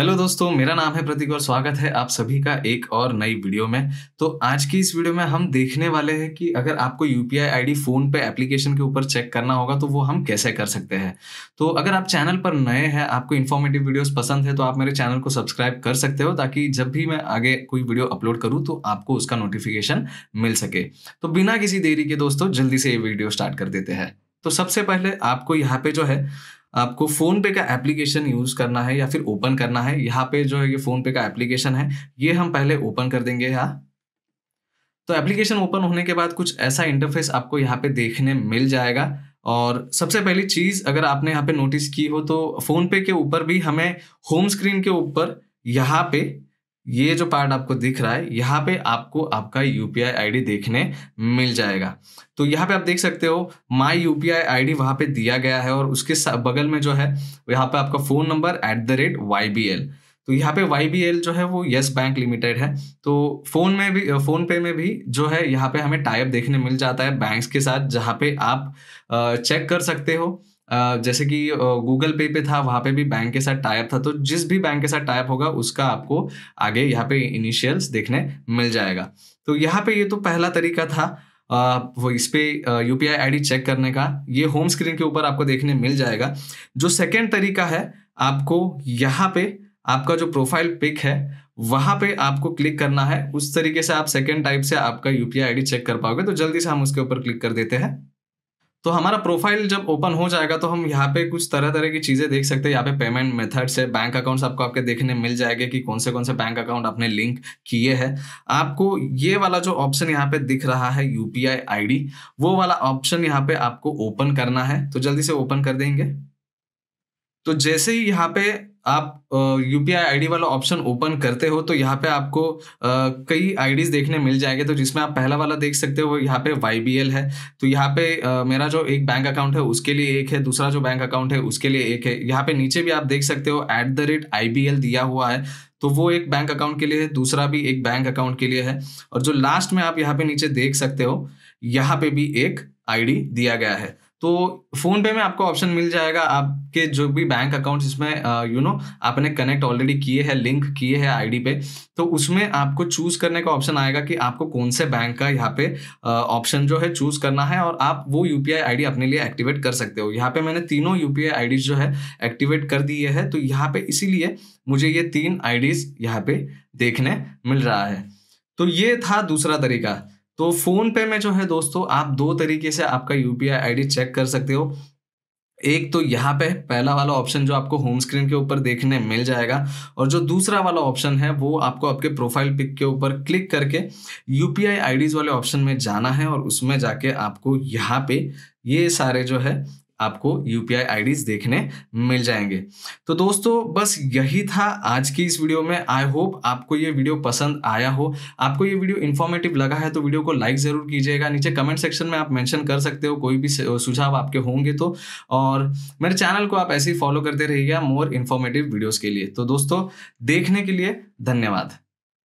hello दोस्तों मेरा नाम है प्रतीक और स्वागत है आप सभी का एक और नई वीडियो में तो आज की इस वीडियो में हम देखने वाले हैं कि अगर आपको U P I PhonePe application के ऊपर चेक करना होगा तो वो हम कैसे कर सकते हैं तो अगर आप चैनल पर नए हैं आपको इन्फॉर्मेटिव वीडियोस पसंद है तो आप मेरे चैनल को सब्सक्राइब कर सकते हो ताकि जब भी मैं आगे कोई वीडियो अपलोड करूँ तो आपको उसका नोटिफिकेशन मिल सके तो बिना किसी देरी के दोस्तों जल्दी से ये वीडियो स्टार्ट कर देते हैं तो सबसे पहले आपको यहाँ पे जो है आपको फोन पे का एप्लीकेशन यूज करना है या फिर ओपन करना है यहाँ पे जो है ये फोन पे का एप्लीकेशन है ये हम पहले ओपन कर देंगे यहाँ तो एप्लीकेशन ओपन होने के बाद कुछ ऐसा इंटरफेस आपको यहाँ पे देखने मिल जाएगा और सबसे पहली चीज़ अगर आपने यहाँ पे नोटिस की हो तो फ़ोन पे के ऊपर भी हमें होम स्क्रीन के ऊपर यहाँ पे ये जो पार्ट आपको दिख रहा है यहाँ पे आपको आपका यूपीआई आईडी देखने मिल जाएगा तो यहाँ पे आप देख सकते हो माय यूपीआई आईडी वहां पे दिया गया है और उसके बगल में जो है यहाँ पे आपका phone number at the rate Y B L तो यहाँ पे वाई जो है वो यस बैंक लिमिटेड है तो फोन में भी फोन पे में भी जो है यहाँ पे हमें टाइप देखने मिल जाता है बैंक के साथ जहाँ पे आप चेक कर सकते हो जैसे कि गूगल पे पे था वहाँ पे भी बैंक के साथ टाइप था तो जिस भी बैंक के साथ टाइप होगा उसका आपको आगे यहाँ पे इनिशियल्स देखने मिल जाएगा तो यहाँ पे ये तो पहला तरीका था वो इस पर यू पी आई चेक करने का ये होम स्क्रीन के ऊपर आपको देखने मिल जाएगा जो सेकेंड तरीका है आपको यहाँ पे आपका जो प्रोफाइल पिक है वहां पे आपको क्लिक करना है उस तरीके से आप सेकेंड टाइप से आपका यूपीआई आईडी चेक कर पाओगे तो जल्दी से हम उसके ऊपर क्लिक कर देते हैं तो हमारा प्रोफाइल जब ओपन हो जाएगा तो हम यहाँ पे कुछ तरह तरह की चीज़ें देख सकते हैं यहाँ पे पेमेंट मेथड्स है बैंक अकाउंट्स आपको आपके देखने मिल जाएंगे कि कौन से कौन से बैंक अकाउंट आपने लिंक किए हैं आपको ये वाला जो ऑप्शन यहाँ पे दिख रहा है यू पी वो वाला ऑप्शन यहाँ पे आपको ओपन करना है तो जल्दी से ओपन कर देंगे तो जैसे ही यहाँ पे आप यूपीआई आईडी वाला ऑप्शन ओपन करते हो तो यहाँ पे आपको कई आईडीज देखने मिल जाएंगे तो जिसमें आप पहला वाला देख सकते हो यहाँ पे वाई है तो यहाँ पे मेरा जो एक बैंक अकाउंट है उसके लिए एक है दूसरा जो बैंक अकाउंट है उसके लिए एक है यहाँ पे नीचे भी आप देख सकते हो एट द रेट आई दिया हुआ है तो वो एक बैंक अकाउंट के लिए है दूसरा भी एक बैंक अकाउंट के लिए है और जो लास्ट में आप यहाँ पे नीचे देख सकते हो यहाँ पे भी एक आईडी दिया गया है तो फोन पे में आपको ऑप्शन मिल जाएगा आपके जो भी बैंक अकाउंट जिसमें यू नो आपने कनेक्ट ऑलरेडी किए हैं लिंक किए हैं आईडी पे तो उसमें आपको चूज करने का ऑप्शन आएगा कि आपको कौन से बैंक का यहाँ पे ऑप्शन जो है चूज करना है और आप वो यूपीआई आईडी अपने लिए एक्टिवेट कर सकते हो यहाँ पे मैंने तीनों यूपीआई आईडीज जो है एक्टिवेट कर दिए है तो यहाँ पे इसीलिए मुझे ये तीन डीज यहाँ पे देखने मिल रहा है तो ये था दूसरा तरीका तो फोन पे में जो है दोस्तों आप दो तरीके से आपका यूपीआई आईडी चेक कर सकते हो एक तो यहाँ पे पहला वाला ऑप्शन जो आपको होम स्क्रीन के ऊपर देखने मिल जाएगा और जो दूसरा वाला ऑप्शन है वो आपको आपके प्रोफाइल पिक के ऊपर क्लिक करके यू पी वाले ऑप्शन में जाना है और उसमें जाके आपको यहाँ पे ये सारे जो है आपको यू पी आईडीज देखने मिल जाएंगे तो दोस्तों बस यही था आज की इस वीडियो में आई होप आपको ये वीडियो पसंद आया हो आपको ये वीडियो इन्फॉर्मेटिव लगा है तो वीडियो को लाइक ज़रूर कीजिएगा नीचे कमेंट सेक्शन में आप मेंशन कर सकते हो कोई भी सुझाव आपके होंगे तो और मेरे चैनल को आप ऐसे ही फॉलो करते रहिएगा मोर इन्फॉर्मेटिव वीडियोज़ के लिए तो दोस्तों देखने के लिए धन्यवाद